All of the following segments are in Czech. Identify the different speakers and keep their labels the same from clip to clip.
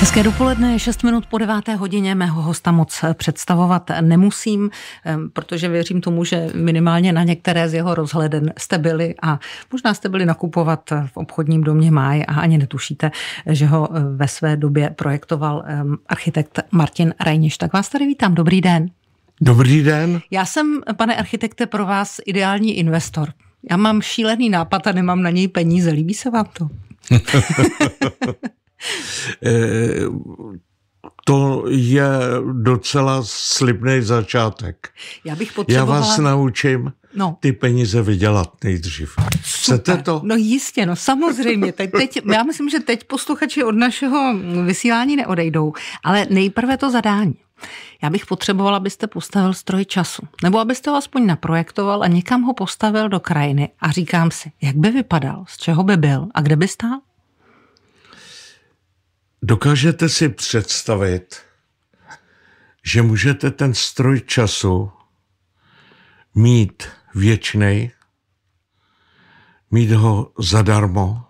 Speaker 1: Hezké dopoledne, 6 minut po 9. hodině. Mého hosta moc představovat nemusím, ehm, protože věřím tomu, že minimálně na některé z jeho rozhleden jste byli a možná jste byli nakupovat v obchodním domě Máj a ani netušíte, že ho eh, ve své době projektoval ehm, architekt Martin Rajniš. Tak vás tady vítám, dobrý den.
Speaker 2: Dobrý den.
Speaker 1: Já jsem, pane architekte, pro vás ideální investor. Já mám šílený nápad a nemám na něj peníze. Líbí se vám to?
Speaker 2: Eh, to je docela slibný začátek. Já bych potřebovala... Já vás naučím no. ty peníze vydělat nejdřív. Chcete
Speaker 1: to? No jistě, no samozřejmě. Teď, teď, já myslím, že teď posluchači od našeho vysílání neodejdou, ale nejprve to zadání. Já bych potřebovala, abyste postavil stroj času. Nebo abyste ho aspoň naprojektoval a někam ho postavil do krajiny. A říkám si, jak by vypadal, z čeho by byl a kde by stál?
Speaker 2: Dokážete si představit, že můžete ten stroj času mít věčný, mít ho zadarmo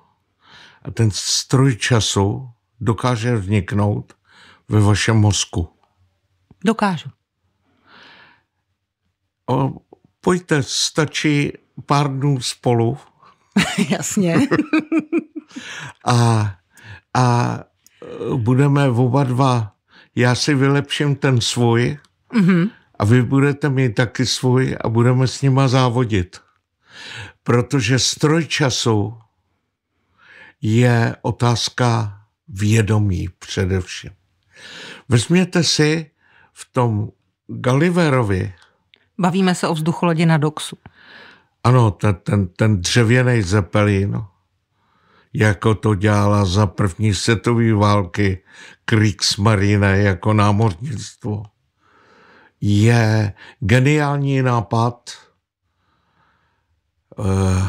Speaker 2: a ten stroj času dokáže vniknout ve vašem mozku. Dokážu. O, pojďte, stačí pár dnů spolu. Jasně. a, a budeme oba dva, já si vylepším ten svůj mm-hmm. a vy budete mít taky svůj a budeme s nima závodit. Protože stroj času je otázka vědomí především. Vezměte si v tom Galiverovi.
Speaker 1: Bavíme se o vzducholodě na Doxu.
Speaker 2: Ano, ten, ten, ten dřevěný zepelín. No jako to dělala za první světové války Kriegsmarine jako námořnictvo, je geniální nápad uh,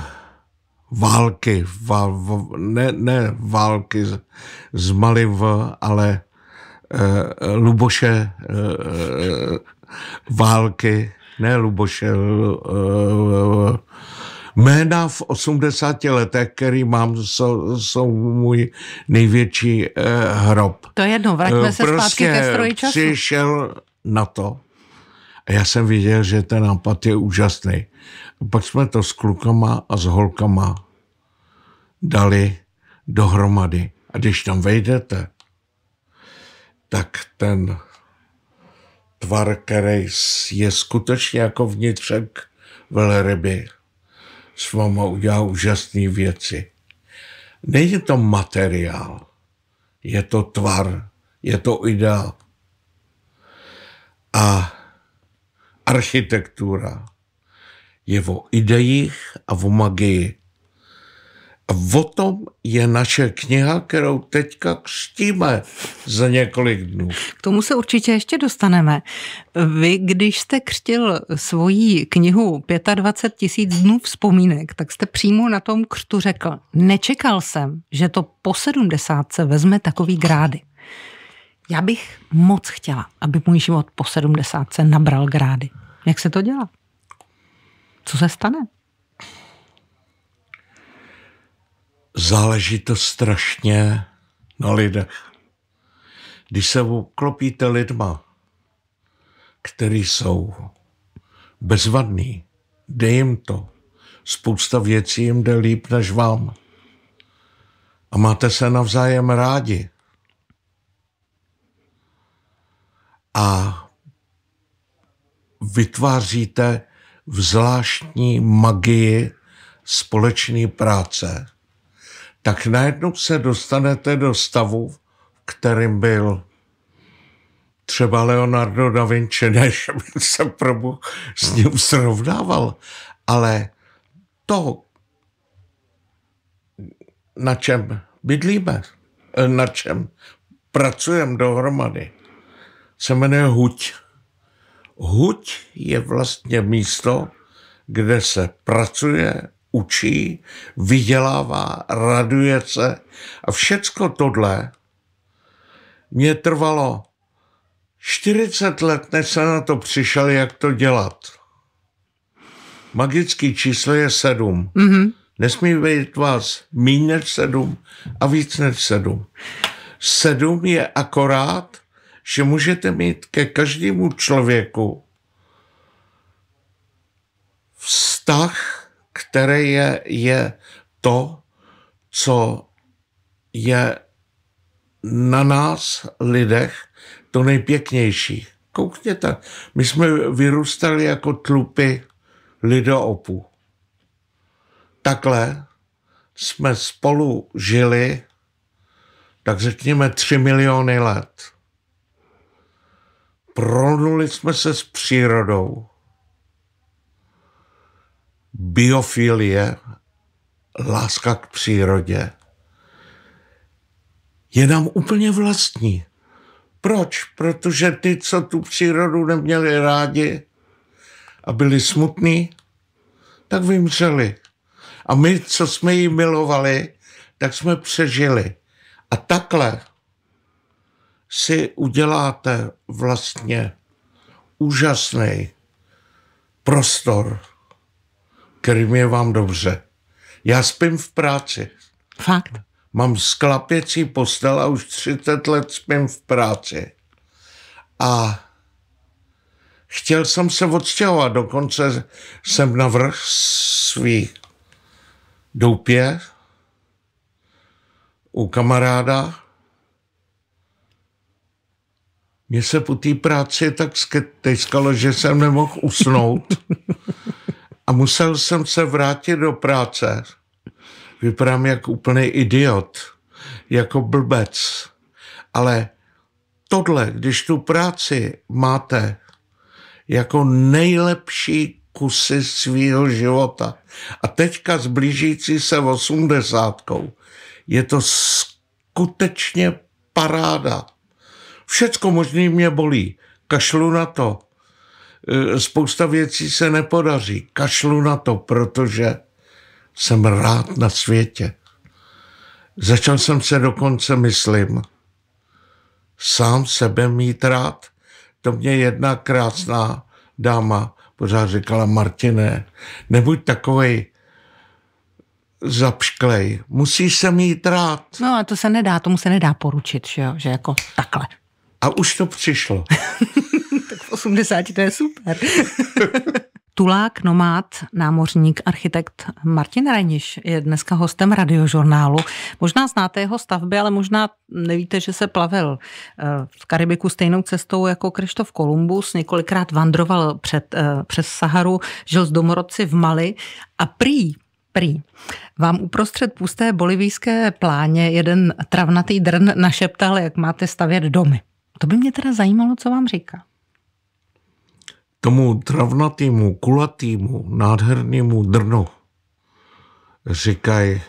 Speaker 2: války, val, ne, ne války z, z Maliv, ale uh, Luboše uh, války, ne Luboše, uh, Jména v 80 letech, který mám, jsou, jsou můj největší eh, hrob. To je jedno, eh, vraťme se prostě zpátky ke prostě stroji času. přišel na to a já jsem viděl, že ten nápad je úžasný. Pak jsme to s klukama a s holkama dali dohromady. A když tam vejdete, tak ten tvar, který je skutečně jako vnitřek velryby, s váma udělá úžasné věci. Není to materiál, je to tvar, je to ideál. A architektura je o ideích a o magii o tom je naše kniha, kterou teďka křtíme za několik dnů.
Speaker 1: K tomu se určitě ještě dostaneme. Vy, když jste křtil svoji knihu 25 tisíc dnů vzpomínek, tak jste přímo na tom křtu řekl, nečekal jsem, že to po sedmdesátce vezme takový grády. Já bych moc chtěla, aby můj život po sedmdesátce nabral grády. Jak se to dělá? Co se stane?
Speaker 2: záleží to strašně na no, lidech. Když se uklopíte lidma, který jsou bezvadný, jde jim to. Spousta věcí jim jde líp než vám. A máte se navzájem rádi. A vytváříte v zvláštní magii společné práce tak najednou se dostanete do stavu, v kterým byl třeba Leonardo da Vinci, ne, že se probu s ním srovnával, ale to, na čem bydlíme, na čem pracujeme dohromady, se jmenuje huť. Huť je vlastně místo, kde se pracuje, učí, vydělává, raduje se a všecko tohle mě trvalo 40 let, než jsem na to přišel, jak to dělat. Magický číslo je sedm. Mm-hmm. Nesmí být vás míň než sedm a víc než sedm. Sedm je akorát, že můžete mít ke každému člověku vztah které je, je to, co je na nás, lidech, to nejpěknější. Koukněte, my jsme vyrůstali jako tlupy lidoopu. Takhle jsme spolu žili, tak řekněme, tři miliony let. Pronuli jsme se s přírodou biofilie, láska k přírodě, je nám úplně vlastní. Proč? Protože ty, co tu přírodu neměli rádi a byli smutní, tak vymřeli. A my, co jsme ji milovali, tak jsme přežili. A takhle si uděláte vlastně úžasný prostor kterým je vám dobře. Já spím v práci. Fakt? Mám sklapěcí postel a už 30 let spím v práci. A chtěl jsem se odstěhovat. Dokonce jsem na vrch svý doupě u kamaráda. Mně se po té práci tak skytejskalo, že jsem nemohl usnout. a musel jsem se vrátit do práce. Vypadám jak úplný idiot, jako blbec. Ale tohle, když tu práci máte jako nejlepší kusy svého života. A teďka zblížící se osmdesátkou je to skutečně paráda. Všecko možný mě bolí. Kašlu na to. Eh, spousta věcí se nepodaří. Kašlu na to, protože jsem rád na světě. Začal jsem se dokonce, myslím, sám sebe mít rád. To mě jedna krásná dáma pořád říkala, Martine, nebuď takovej zapšklej, musíš se mít rád.
Speaker 1: No a to se nedá, tomu se nedá poručit, že, jo? že jako takhle.
Speaker 2: A už to přišlo.
Speaker 1: 80, to je super. Tulák, nomád, námořník, architekt Martin Reniš je dneska hostem radiožurnálu. Možná znáte jeho stavby, ale možná nevíte, že se plavil eh, v Karibiku stejnou cestou jako Krištof Kolumbus. Několikrát vandroval před, eh, přes Saharu, žil s domorodci v Mali a prý Prý. Vám uprostřed pusté bolivijské pláně jeden travnatý drn našeptal, jak máte stavět domy. To by mě teda zajímalo, co vám říká
Speaker 2: tomu travnatému, kulatému, nádhernému drnu říkají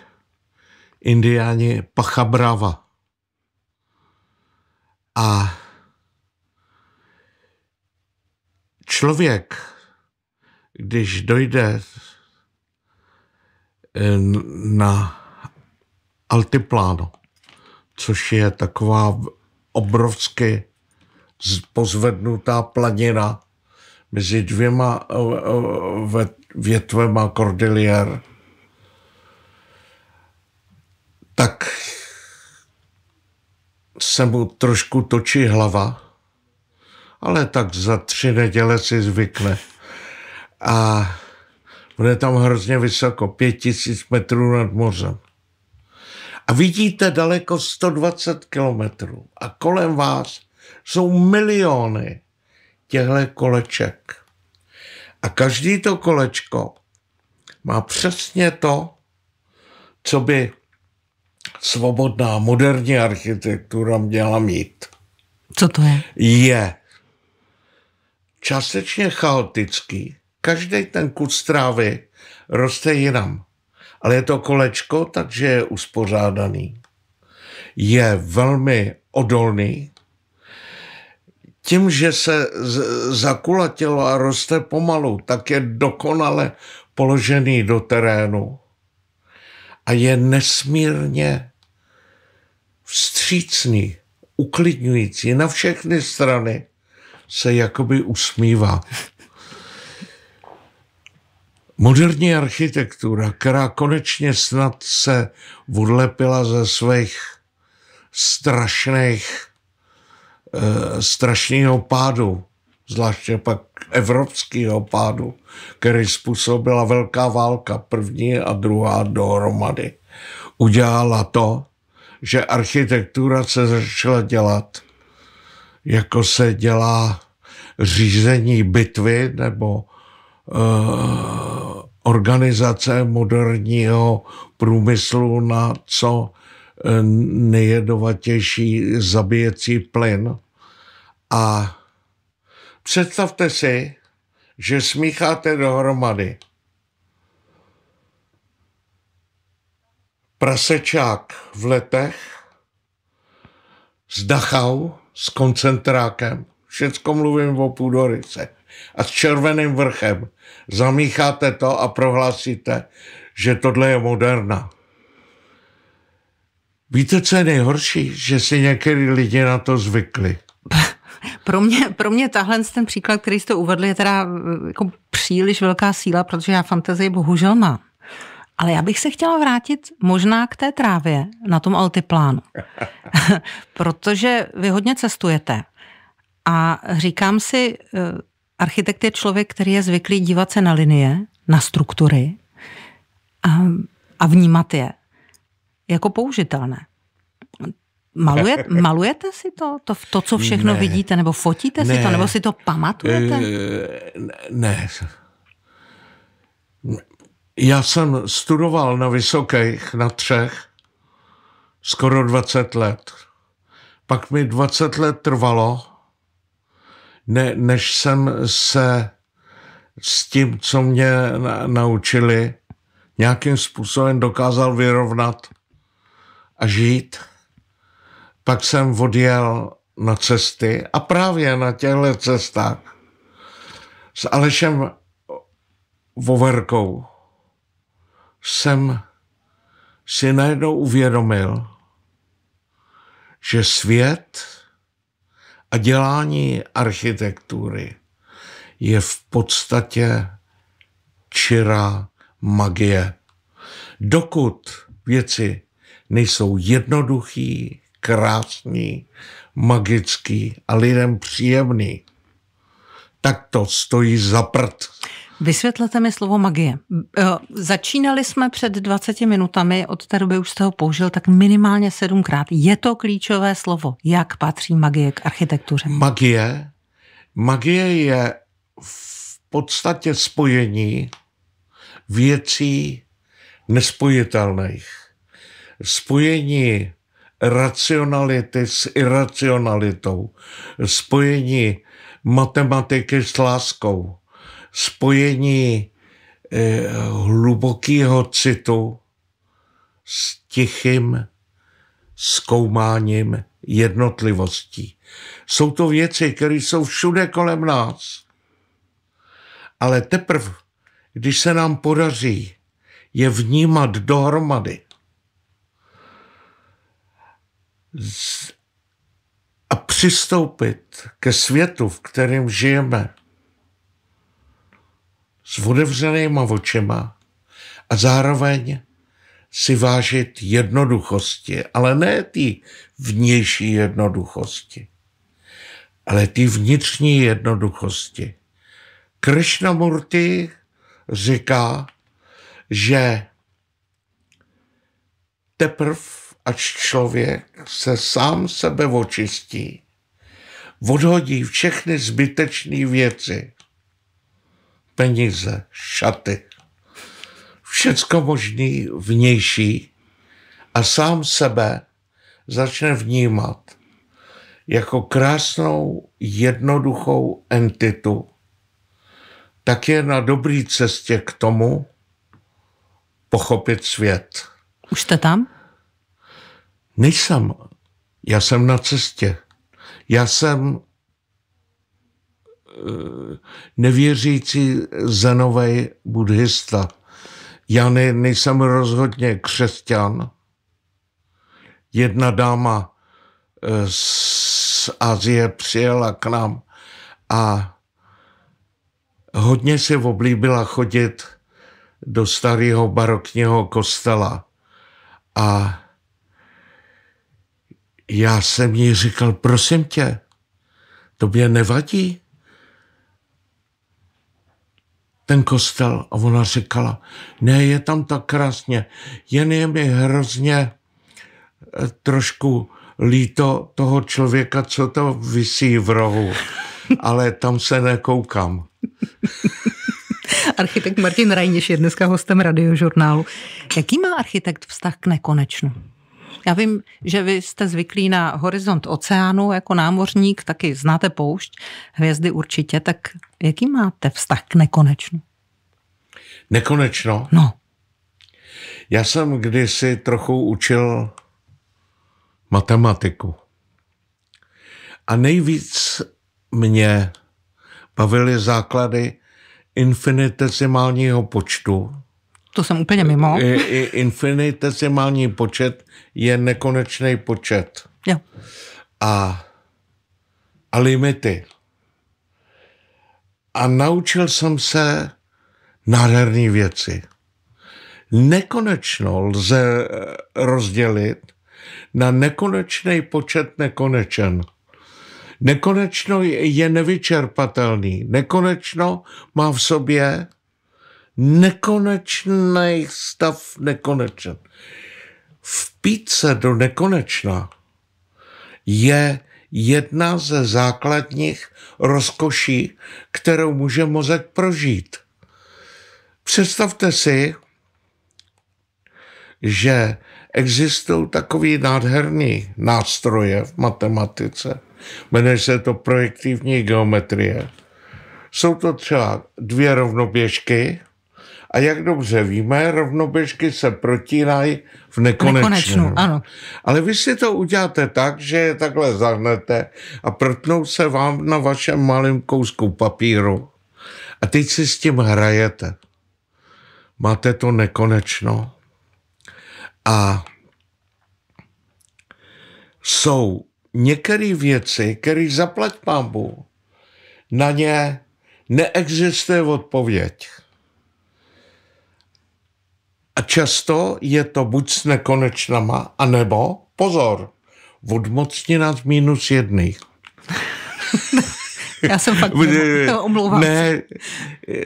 Speaker 2: indiáni pachabrava. A člověk, když dojde eh, na Altipláno, což je taková obrovsky pozvednutá planina, mezi dvěma eh, eh, větvema kordiliér, tak se mu trošku točí hlava, ale tak za tři neděle si zvykne. A bude tam hrozně vysoko, pět tisíc metrů nad mořem. A vidíte daleko 120 kilometrů a kolem vás jsou miliony těhle koleček. A každý to kolečko má přesně to, co by svobodná moderní architektura měla mít. Co to je? Je částečně chaotický. Každý ten kus trávy roste jinam. Ale je to kolečko, takže je uspořádaný. Je velmi odolný, tím, že se zakulatilo a roste pomalu, tak je dokonale položený do terénu a je nesmírně vstřícný, uklidňující. Na všechny strany se jakoby usmívá. Moderní architektura, která konečně snad se odlepila ze svých strašných Eh, strašného pádu, zvláště pak evropského pádu, který způsobila velká válka, první a druhá dohromady. Udělala to, že architektura se začala dělat, jako se dělá řízení bitvy nebo eh, organizace moderního průmyslu na co nejjedovatější zabíjecí plyn. A představte si, že smícháte dohromady prasečák v letech s Dachau, s koncentrákem, všecko mluvím o půdorice, a s červeným vrchem. Zamícháte to a prohlásíte, že tohle je moderna. Víte, co je nejhorší? Že si některý lidi na to zvykli.
Speaker 1: Pro mě, pro mě tahle ten příklad, který jste uvedli, je teda eh, jako příliš velká síla, protože já fantazii bohužel mám. Ale já bych se chtěla vrátit možná k té trávě na tom altiplánu. protože vy hodně cestujete. A říkám si, eh, architekt je člověk, který je zvyklý dívat se na linie, na struktury a, a vnímat je jako použitelné. Maluje, malujete si to, to, to co všechno ne, vidíte, nebo fotíte ne, si to, nebo si to pamatujete?
Speaker 2: Eh, ne. Já jsem studoval na Vysokých, na třech, skoro 20 let. Pak mi 20 let trvalo, ne, než jsem se s tím, co mě na, naučili, nějakým způsobem dokázal vyrovnat – a žít. Pak jsem odjel na cesty a právě na těchto cestách s Alešem Voverkou jsem si najednou uvědomil, že svět a dělání architektury je v podstatě čirá magie. Dokud věci nejsou jednoduchý, krásný, magický a lidem příjemný. Tak to stojí za prd.
Speaker 1: Vysvětlete mi slovo magie. Eh, začínali jsme před 20 minutami, od té doby už jste ho použil tak minimálně sedmkrát. Je to klíčové slovo. Jak patří magie k architektuře?
Speaker 2: Magie? Magie je v podstatě spojení věcí nespojitelných spojení racionality s iracionalitou, spojení matematiky s láskou, spojení eh, hlubokého citu s tichým zkoumáním jednotlivostí. Jsou to věci, které jsou všude kolem nás. Ale teprve, když se nám podaří je vnímat dohromady, a přistoupit ke světu, v kterém žijeme, s otevřenýma očima a zároveň si vážit jednoduchosti, ale ne ty vnější jednoduchosti, ale ty vnitřní jednoduchosti. Krishnamurti říká, že teprve Až člověk se sám sebe očistí, odhodí všechny zbytečné věci, peníze, šaty, všecko možný vnější a sám sebe začne vnímat jako krásnou, jednoduchou entitu, tak je na dobrý cestě k tomu pochopit svět. Už jste tam? nejsem. Já jsem na cestě. Já jsem eh, nevěřící zenový buddhista. Já ne, nejsem rozhodně křesťan. Jedna dáma eh, z Azie přijela k nám a hodně si oblíbila chodit do starého barokního kostela. A já jsem jí říkal, prosím tě, tobě nevadí ten kostel? A ona říkala, ne, je tam tak krásně, jen je mi hrozně eh, trošku líto toho člověka, co to vysí v rohu, ale tam se nekoukám.
Speaker 1: Architekt Martin Rajniš je dneska hostem radiožurnálu. Jaký má architekt vztah k nekonečnu? Já vím, že vy jste zvyklí na horizont oceánu jako námořník, taky znáte poušť, hvězdy určitě, tak jaký máte vztah k nekonečnu?
Speaker 2: Nekonečno? No. Já jsem kdysi trochu učil matematiku. A nejvíc mě bavily základy infinitezimálního počtu, to
Speaker 1: jsem úplně mimo.
Speaker 2: Infinitesimální počet je nekonečný počet. Jo. A, a limity. A naučil jsem se nádherné věci. Nekonečno lze rozdělit na nekonečný počet nekonečen. Nekonečno je nevyčerpatelný. Nekonečno má v sobě nekonečný stav nekonečen. Vpít se do nekonečna je jedna ze základních rozkoší, kterou může mozek prožít. Představte si, že existují takový nádherný nástroje v matematice, jmenuje se to projektivní geometrie. Jsou to třeba dvě rovnoběžky, a jak dobře víme, rovnoběžky se protínají v nekonečnu. nekonečnu ano. Ale vy si to uděláte tak, že je takhle zahnete a prtnou se vám na vašem malém kousku papíru. A teď si s tím hrajete. Máte to nekonečno. A jsou některé věci, které zaplať pambu, na ně neexistuje odpověď. A často je to buď s nekonečnama, anebo, pozor, odmocnina z minus jedných. Já jsem fakt omlouvám. Ne, eh,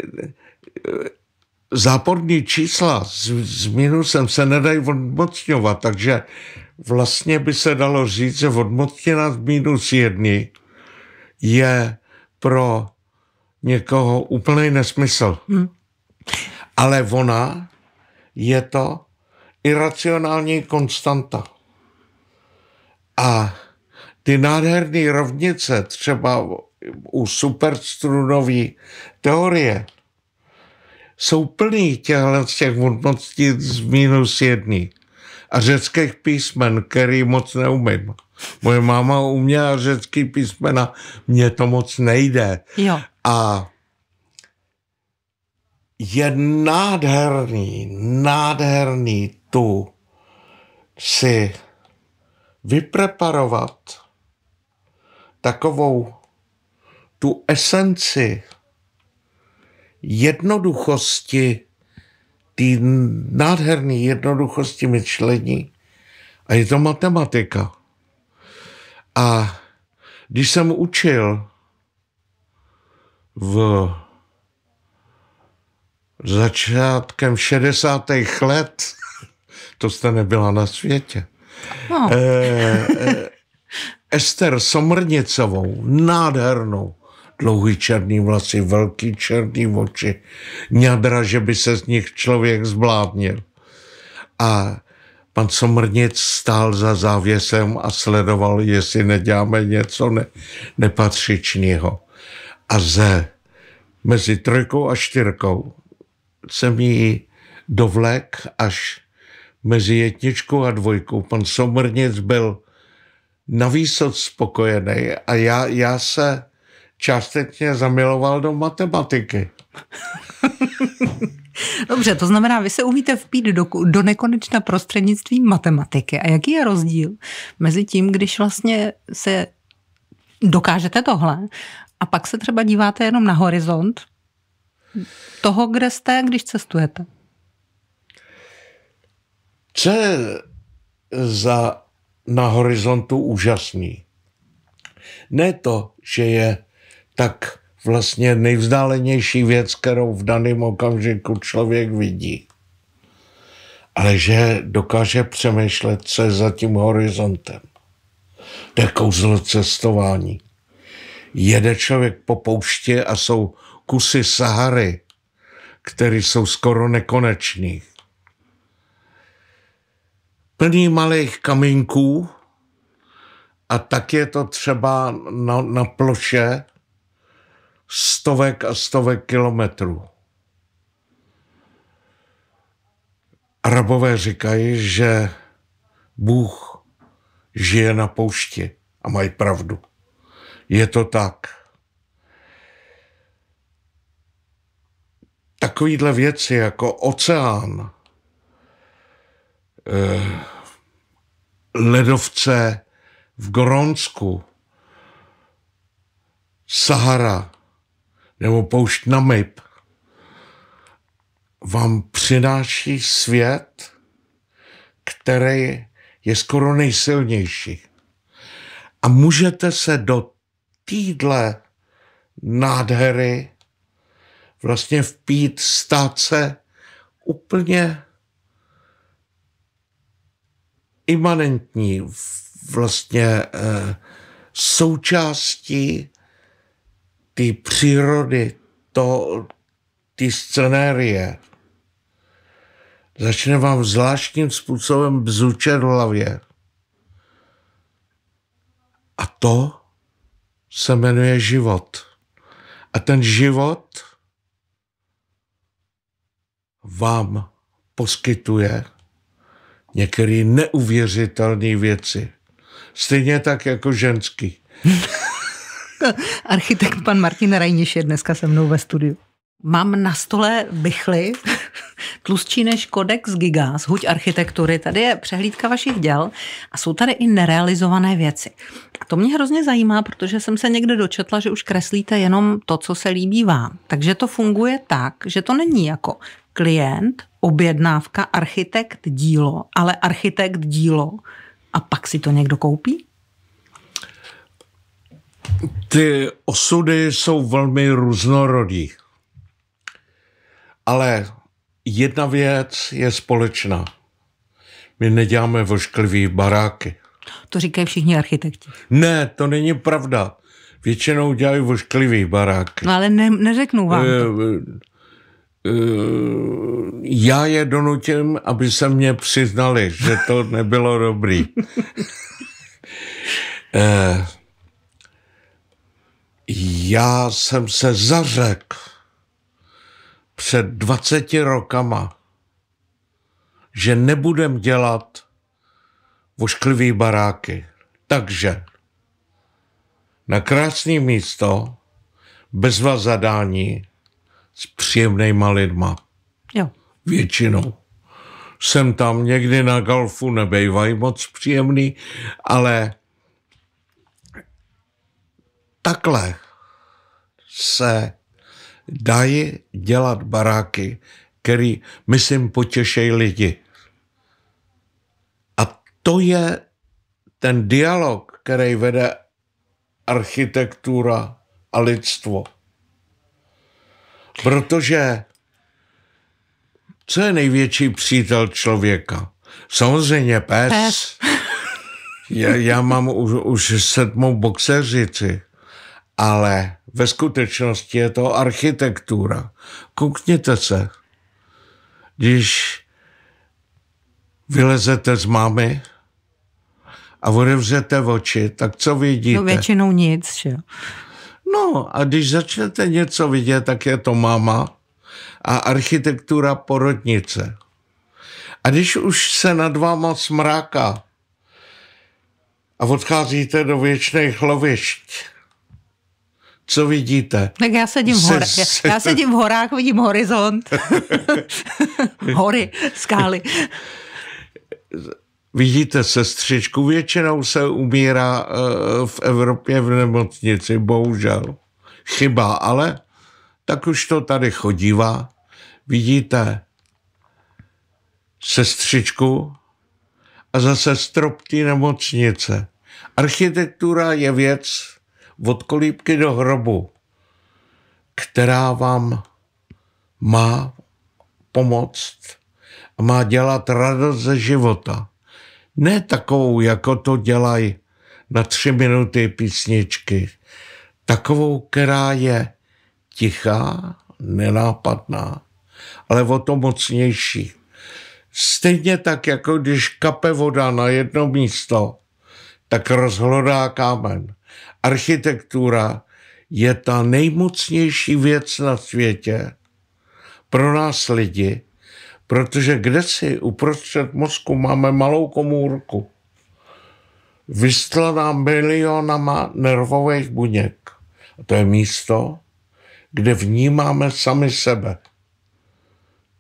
Speaker 2: záporní čísla s, s minusem se nedají odmocňovat, takže vlastně by se dalo říct, že odmocněna z minus jedny je pro někoho úplný nesmysl. Hmm. Ale ona je to iracionální konstanta. A ty nádherné rovnice, třeba u superstrunové teorie, jsou plný těchto těch hodností z minus jedný a řeckých písmen, který moc neumím. Moje máma uměla řecký písmena, mně to moc nejde. Jo. A je nádherný, nádherný tu si vypreparovat takovou tu esenci jednoduchosti, té nádherné jednoduchosti myšlení a je to matematika. A když jsem učil v začátkem 60. let, to jste nebyla na světě, no. Eh, eh, Ester Somrnicovou, nádhernou, dlouhý černý vlasy, velký černý oči, ňadra, že by se z nich člověk zbládnil. A pan Somrnic stál za závěsem a sledoval, jestli neděláme něco ne, nepatřičního. A ze mezi trojkou a čtyřkou jsem ji dovlek až mezi jedničkou a dvojkou. Pan Somrnic byl na výsoc spokojený a já, já se částečně zamiloval do matematiky.
Speaker 1: Dobře, to znamená, vy se umíte vpít do, do nekonečna prostřednictvím matematiky. A jaký je rozdíl mezi tím, když vlastně se dokážete tohle a pak se třeba díváte jenom na horizont, toho, kde jste, když cestujete?
Speaker 2: Co je za na horizontu úžasný? Ne to, že je tak vlastně nejvzdálenější věc, kterou v daném okamžiku člověk vidí. Ale že dokáže přemýšlet, co je za tím horizontem. To je kouzlo cestování. Jede člověk po poušti a jsou kusy Sahary, které jsou skoro nekoneční. Plný malých kamínků a tak je to třeba na, na ploše stovek a stovek kilometrů. Arabové říkají, že Bůh žije na poušti a mají pravdu. Je to tak. takovýhle věci jako oceán, eh, ledovce v Goronsku, Sahara nebo poušť Namib vám přináší svět, který je skoro nejsilnější. A můžete se do týdle nádhery vlastně vpít, stát se úplně imanentní vlastně eh, součástí té přírody, to, ty scenérie. Začne vám zvláštním způsobem bzučet v hlavě. A to se jmenuje život. A ten život vám poskytuje některé neuvěřitelné věci. Stejně tak jako ženský.
Speaker 1: Architekt pan Martin Rajniš je dneska se mnou ve studiu. Mám na stole bychly, tlustší než kodex Giga z Huď architektury. Tady je přehlídka vašich děl a jsou tady i nerealizované věci. A to mě hrozně zajímá, protože jsem se někde dočetla, že už kreslíte jenom to, co se líbí vám. Takže to funguje tak, že to není jako klient, objednávka, architekt, dílo, ale architekt, dílo a pak si to někdo koupí?
Speaker 2: Ty osudy jsou velmi různorodí. Ale jedna věc je společná. My neděláme vošklivý baráky.
Speaker 1: To říkají všichni architekti.
Speaker 2: Ne, to není pravda. Většinou dělají vošklivý baráky.
Speaker 1: No ale ne, neřeknu vám to.
Speaker 2: Eh, eh, Eh, já je donutím, aby se mě přiznali, že to nebylo dobrý. Eh, já jsem se zařekl před 20 rokama, že nebudem dělat vošklivý baráky. Takže na krásné místo, bez vás zadání, s příjemnýma lidma. Jo. Většinou. Jsem tam někdy na golfu, nebejvají moc příjemný, ale takhle se dají dělat baráky, který, myslím, potěšejí lidi. A to je ten dialog, který vede architektura a lidstvo. Protože co je největší přítel člověka? Samozřejmě pes. pes. já, já mám už, už sedmou boxeřici, ale ve skutečnosti je to architektura. Koukněte se. Když vylezete z mámy a odevřete oči, tak co vidíte? No většinou
Speaker 1: nic, že
Speaker 2: No a když začnete něco vidět, tak je to máma a architektura porodnice. A když už se nad váma smráká a odcházíte do věčných lovišť, co vidíte?
Speaker 1: Tak já sedím v horách, se... já sedím v horách, vidím horizont,
Speaker 2: hory, skály. Vidíte sestřičku, většinou se umírá e, v Evropě v nemocnici, bohužel. Chyba, ale tak už to tady chodívá. Vidíte sestřičku a zase strop té nemocnice. Architektura je věc od kolíbky do hrobu, která vám má pomoct a má dělat radost ze života. Ne takovou, jako to dělají na tři minuty písničky. Takovou, která je tichá, nenápadná, ale o to mocnější. Stejně tak, jako když kape voda na jedno místo, tak rozhlodá kámen. Architektura je ta nejmocnější věc na světě pro nás lidi, Protože kde si uprostřed mozku máme malou komůrku, vystlaná milionama nervových buněk. A to je místo, kde vnímáme sami sebe,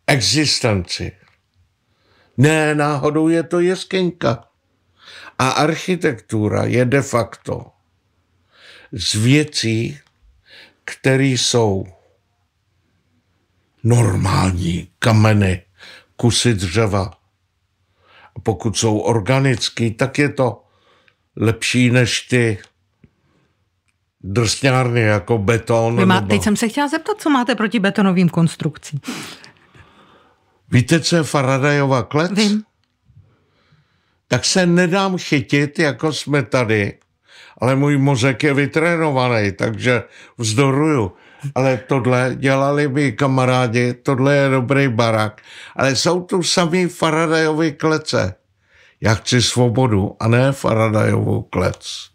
Speaker 2: existenci. Ne, náhodou je to jeskyňka. A architektura je de facto z věcí, které jsou normální kameny, kusy dřeva. A pokud jsou organický, tak je to lepší než ty drsňárny jako beton. Vy má, nebo... Teď jsem
Speaker 1: se chtěla zeptat, co máte proti betonovým konstrukcím.
Speaker 2: Víte, co je Faradayova klec? Vím. Tak se nedám chytit, jako jsme tady, ale můj mozek je vytrénovaný, takže vzdoruju ale tohle dělali by kamarádi, tohle je dobrý barák. Ale jsou tu samý Faradajovy klece. Já chci svobodu a ne Faradajovou klec.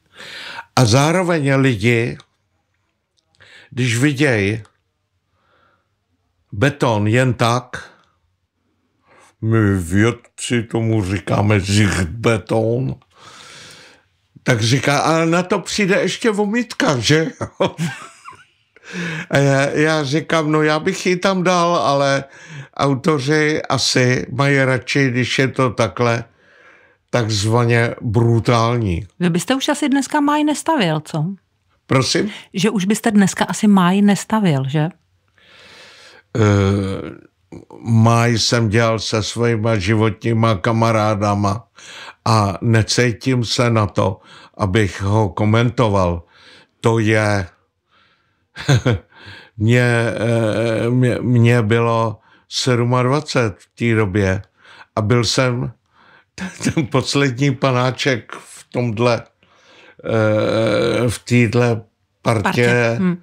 Speaker 2: A zároveň lidi, když vidějí beton jen tak, my vědci tomu říkáme beton, tak říká, ale na to přijde ještě vomítka, že? A já, já říkám, no já bych ji tam dal, ale autoři asi mají radši, když je to takhle takzvaně brutální. Vy byste
Speaker 1: už asi dneska máj nestavil, co? Prosím? Že už byste dneska asi máj nestavil, že?
Speaker 2: Uh, máj jsem dělal se svýma životníma kamarádama a necítím se na to, abych ho komentoval. To je mě, eh, mě, mě bylo 27 v té době a byl jsem ten poslední panáček v tomhle, eh, v téhle partě, partě. Hm.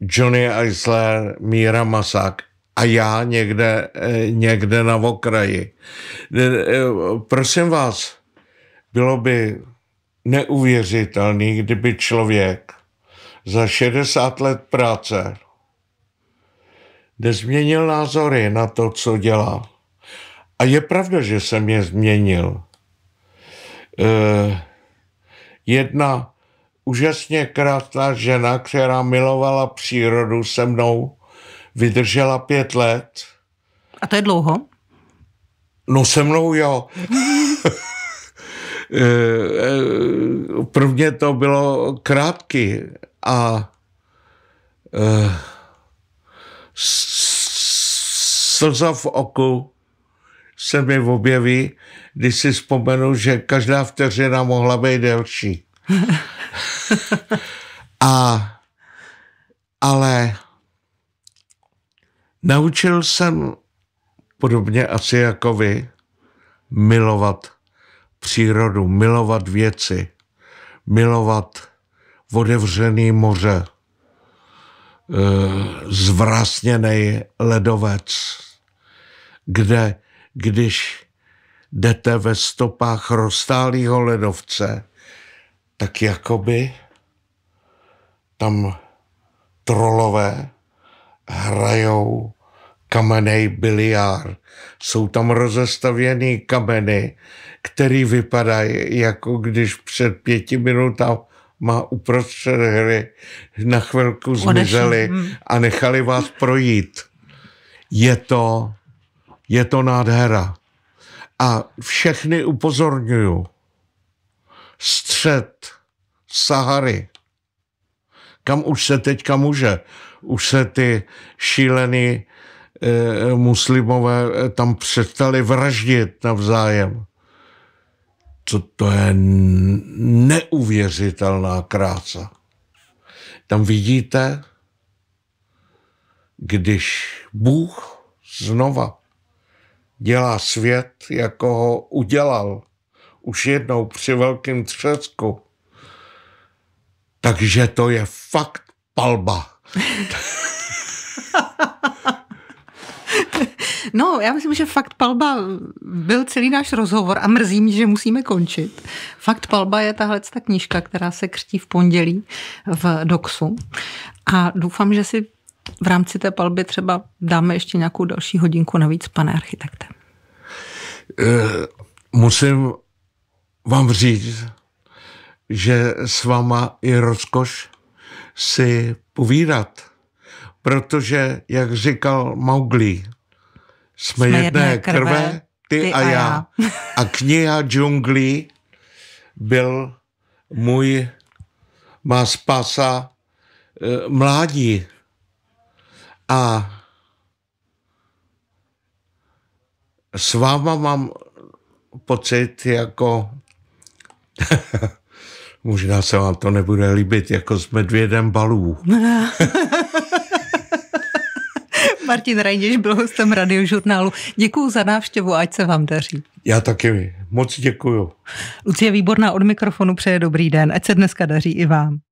Speaker 2: Johnny Eisler, Míra Masák a já někde, eh, někde na okraji. Prosím vás, bylo by neuvěřitelný, kdyby člověk za 60 let práce, kde změnil názory na to, co dělá. A je pravda, že jsem je změnil. Eh, jedna úžasně krásná žena, která milovala přírodu se mnou, vydržela pět let. A to je dlouho? No se mnou jo. Eh, eh, pro mě to bylo krátky, a e, slza v oku se mi objeví, když si vzpomenu, že každá vteřina mohla být delší. a, ale naučil jsem podobně asi jako vy milovat přírodu, milovat věci, milovat otevřený moře, e, zvrasněný ledovec, kde, když jdete ve stopách roztálého ledovce, tak jakoby tam trolové hrajou kamenný biliár. Jsou tam rozestavěný kameny, který vypadají, jako když před pěti minutami má uprostřed hry na chvilku zmizeli hmm. a nechali vás projít. Je to, je to nádhera. A všechny upozorňuju. Střed Sahary, kam už se teďka může, už se ty šílený eh, muslimové tam přestali vraždit navzájem co to je neuvěřitelná krása. Tam vidíte, když Bůh znova dělá svět, jako ho udělal už jednou při velkém třesku, takže to je fakt palba.
Speaker 1: No, já myslím, že fakt palba byl celý náš rozhovor a mrzí mě, že musíme končit. Fakt palba je tahle ta knížka, která se křtí v pondělí v Doxu. A doufám, že si v rámci té palby třeba dáme ještě nějakou další hodinku navíc, pane architekte.
Speaker 2: Eh, musím vám říct, že s váma je rozkoš si povídat, protože, jak říkal Mowgli, jsme, jedné, jedné krve, krve ty, ty a já. já. A kniha džunglí byl můj, má spasa eh, mládí. A s váma mám pocit jako, možná se vám to nebude líbit, jako jsme medvědem balů.
Speaker 1: Martin Rajněž byl hostem radiožurnálu. Děkuji za návštěvu, ať se vám daří.
Speaker 2: Já taky moc děkuju.
Speaker 1: Lucie Výborná od mikrofonu přeje dobrý den, ať se dneska daří i vám.